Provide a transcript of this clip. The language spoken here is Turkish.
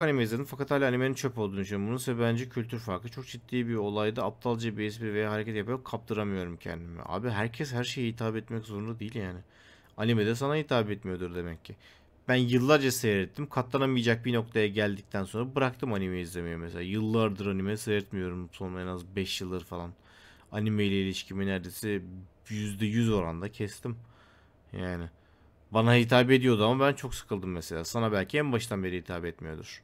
anime izledim fakat hala animenin çöp olduğunu düşünüyorum. Bunun sebebi bence kültür farkı. Çok ciddi bir olayda aptalca bir espri veya hareket yapıyor, kaptıramıyorum kendimi. Abi herkes her şeye hitap etmek zorunda değil yani. Anime de sana hitap etmiyordur demek ki. Ben yıllarca seyrettim. Katlanamayacak bir noktaya geldikten sonra bıraktım anime izlemeyi mesela. Yıllardır anime seyretmiyorum. Son en az 5 yıldır falan. Anime ile ilişkimi neredeyse %100 oranda kestim. Yani bana hitap ediyordu ama ben çok sıkıldım mesela. Sana belki en baştan beri hitap etmiyordur.